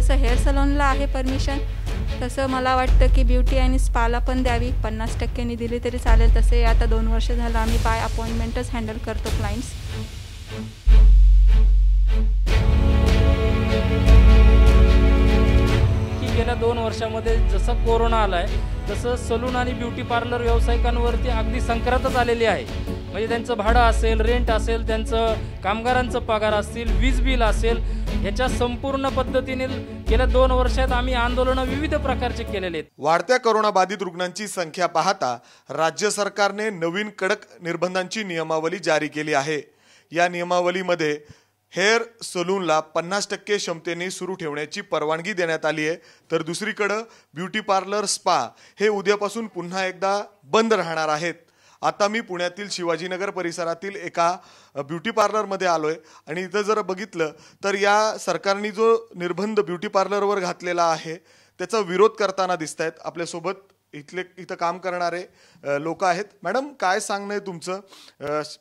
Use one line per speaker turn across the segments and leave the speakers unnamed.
जसं हेअर सलूनला आहे परमिशन तसं मला वाटतं की ब्युटी आणि स्पाला पण द्यावी पन्नास टक्क्यांनी दिली तरी चालेल तसे आता दोन वर्ष झालं आम्ही बाय अपॉइंटमेंटच हँडल करतो क्लायंट्स
की
गेल्या दोन वर्षामध्ये जसं कोरोना आला आहे तसं सलून आणि ब्युटी पार्लर व्यावसायिकांवरती अगदी संक्रातच आलेली आहे म्हणजे त्यांचं भाडं असेल रेंट असेल त्यांचं कामगारांचं पगार असतील वीज बिल असेल ह्याच्या संपूर्ण पद्धतीने गेल्या दोन वर्षात आम्ही आंदोलन
विविध प्रकारचे केलेले आहेत वाढत्या कोरोनाबाधित रुग्णांची संख्या पाहता राज्य सरकारने नवीन कडक निर्बंधांची नियमावली जारी केली आहे या नियमावलीमध्ये हेअर सलूनला पन्नास टक्के क्षमतेने सुरू ठेवण्याची परवानगी देण्यात आली आहे तर दुसरीकडं ब्युटी पार्लर स्पा हे उद्यापासून पुन्हा एकदा बंद राहणार आहेत आता मी पुण्यातील शिवाजीनगर परिसरातील एका ब्युटी पार्लरमध्ये आलो आहे आणि इथं जर बघितलं तर या सरकारने जो निर्बंध ब्युटी पार्लरवर घातलेला आहे त्याचा विरोध करताना दिसत आहेत आपल्यासोबत इथले इथं काम करणारे लोक आहेत मॅडम काय सांगणं आहे तुमचं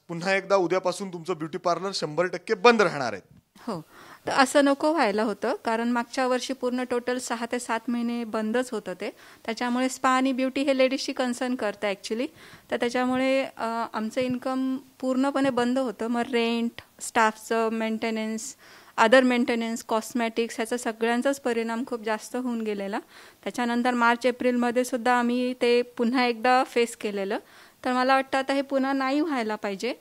पुन्हा एकदा उद्यापासून तुमचं ब्युटी पार्लर शंभर टक्के बंद राहणार आहेत
हो तर असं नको व्हायला होतं कारण मागच्या वर्षी पूर्ण टोटल सहा ते सात महिने बंदच होतं ते त्याच्यामुळे स्पा आणि ब्युटी हे लेडीजशी कन्सर्न करतं ॲक्च्युली तर त्याच्यामुळे आमचं इन्कम पूर्णपणे बंद होतं मग रेंट स्टाफचं मेंटेनन्स अदर मेंटेनन्स कॉस्मॅटिक्स ह्याचा सगळ्यांचाच परिणाम खूप जास्त होऊन गेलेला त्याच्यानंतर मार्च एप्रिलमध्ये सुद्धा आम्ही ते पुन्हा एकदा फेस केलेलं तर मला वाटतं आता हे पुन्हा नाही व्हायला पाहिजे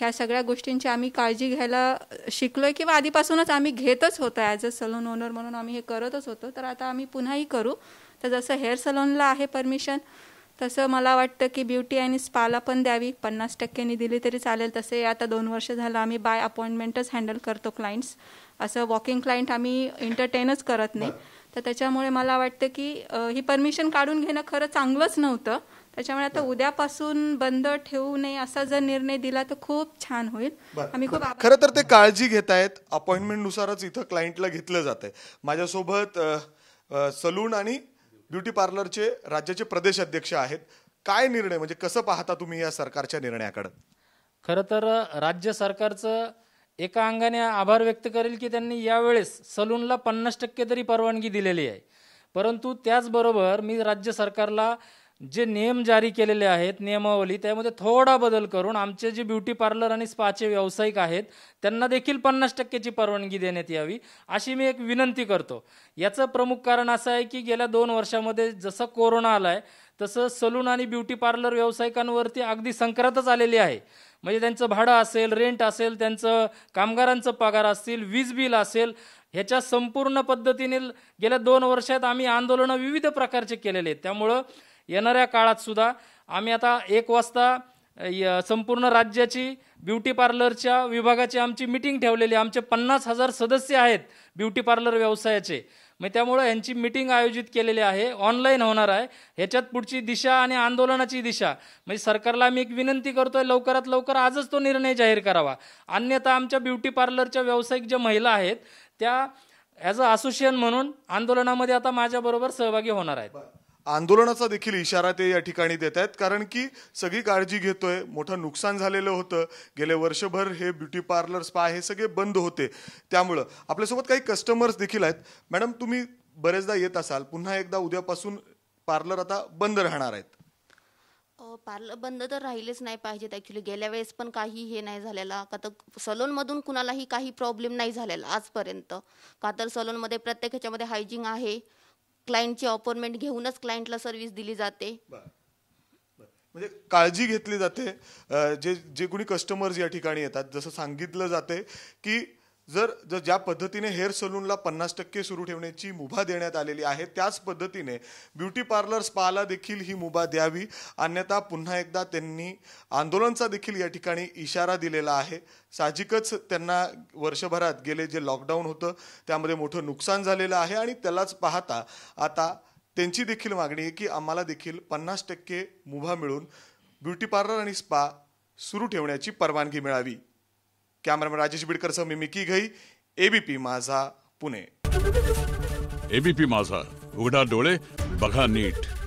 ह्या सगळ्या गोष्टींची आम्ही काळजी घ्यायला शिकलो आहे किंवा आधीपासूनच आम्ही घेतच होतो ॲज अ सलून ओनर म्हणून आम्ही हे करतच होतो तर आता आम्ही पुन्हाही करू तर जसं हेअर सलूनला आहे परमिशन तसं मला वाटतं की ब्युटी आणि स्पाला पण द्यावी पन्नास टक्क्यांनी दिली तरी चालेल तसे आता दोन वर्ष झालं आम्ही बाय अपॉइंटमेंटच हँडल करतो क्लायंट्स असं वॉकिंग क्लायंट आम्ही एंटरटेनच करत नाही तर त्याच्यामुळे मला वाटतं की ही परमिशन काढून घेणं खरं चांगलंच नव्हतं त्याच्यामुळे आता उद्यापासून बंद ठेवू नये असा जर निर्णय दिला तर खूप छान होईल
आम्ही खूप खरं तर ते काळजी घेत आहेत नुसारच इथं क्लायंटला घेतलं जात आहे माझ्यासोबत सलून आणि ब्युटी पार्लरचे राज्याचे प्रदेश अध्यक्ष आहेत काय निर्णय म्हणजे कसं पाहता तुम्ही या सरकारच्या निर्णयाकडे
खरं तर राज्य सरकारचं एका अंगाने आभार व्यक्त करेल की त्यांनी यावेळेस सलूनला पन्नास टक्के तरी परवानगी दिलेली आहे परंतु त्याचबरोबर मी राज्य सरकारला जे नियम जारी केलेले आहेत नियमावली त्यामध्ये थोडा बदल करून आमचे जे ब्युटी पार्लर आणि स्पाचे व्यावसायिक आहेत त्यांना देखील पन्नास टक्क्याची परवानगी देण्यात यावी अशी मी एक विनंती करतो याचं प्रमुख कारण असं आहे की गेल्या दोन वर्षामध्ये जसं कोरोना आला आहे तसं सलून आणि ब्युटी पार्लर व्यावसायिकांवरती अगदी संक्रातच आलेली आहे म्हणजे त्यांचं भाडं असेल रेंट असेल त्यांचं कामगारांचं पगार असतील वीज बिल असेल ह्याच्या संपूर्ण पद्धतीने गेल्या दोन वर्षात आम्ही आंदोलनं विविध प्रकारचे केलेले आहेत त्यामुळं येणाऱ्या काळात सुद्धा आम्ही आता एक वाजता संपूर्ण राज्याची ब्युटी पार्लरच्या विभागाची आमची मिटिंग ठेवलेली आमचे पन्नास हजार सदस्य आहेत ब्युटी पार्लर व्यवसायाचे मग त्यामुळं यांची मिटिंग आयोजित केलेली आहे ऑनलाईन होणार आहे ह्याच्यात पुढची दिशा आणि आंदोलनाची दिशा म्हणजे सरकारला आम्ही एक विनंती करतो आहे लवकरात लवकर आजच तो निर्णय जाहीर करावा अन्यथा आमच्या ब्युटी पार्लरच्या व्यावसायिक ज्या महिला आहेत त्या ॲज अ असोसिएशन म्हणून आंदोलनामध्ये आता माझ्याबरोबर सहभागी होणार आहेत
आंदोलनाचा देखील इशारा ते या ठिकाणी देत आहेत कारण की सगळी काळजी घेतोय मोठं नुकसान झालेलं होतं गेले वर्षभर हे ब्युटी पार्लर स्पा हे सगळे बंद होते त्यामुळं आपल्यासोबत काही कस्टमर्स देखील आहेत मॅडम तुम्ही बरेचदा येत असाल पुन्हा एकदा उद्यापासून पार्लर आता बंद राहणार आहेत
पार्लर बंद तर राहिलेच नाही पाहिजेत ॲक्च्युली गेल्या वेळेस पण काही हे नाही झालेला का तर मधून कुणालाही काही प्रॉब्लेम नाही झालेला आजपर्यंत का तर सलूनमध्ये प्रत्येक ह्याच्यामध्ये हायजिंग आहे क्लायंटची अपॉइंटमेंट घेऊनच क्लायंटला सर्व्हिस दिली जाते
म्हणजे काळजी घेतली जाते जे जे कोणी कस्टमर्स या ठिकाणी येतात जसं सांगितलं जाते की जर जर ज्या पद्धतीने हेअर सलूनला पन्नास टक्के सुरू ठेवण्याची मुभा देण्यात आलेली आहे त्याच पद्धतीने ब्युटी पार्लर स्पाला देखील ही मुभा द्यावी अन्यथा पुन्हा एकदा त्यांनी आंदोलनचा देखील या ठिकाणी इशारा दिलेला आहे साहजिकच त्यांना वर्षभरात गेले जे लॉकडाऊन होतं त्यामध्ये मोठं नुकसान झालेलं आहे आणि त्यालाच पाहता आता त्यांची देखील मागणी आहे की आम्हाला देखील पन्नास टक्के मुभा मिळून ब्युटी पार्लर आणि स्पा सुरू ठेवण्याची परवानगी मिळावी कॅमेरामॅन राजेश बिडकरसह मी मिकी घई एबीपी माझा पुणे एबीपी माझा उघडा डोळे बघा नीट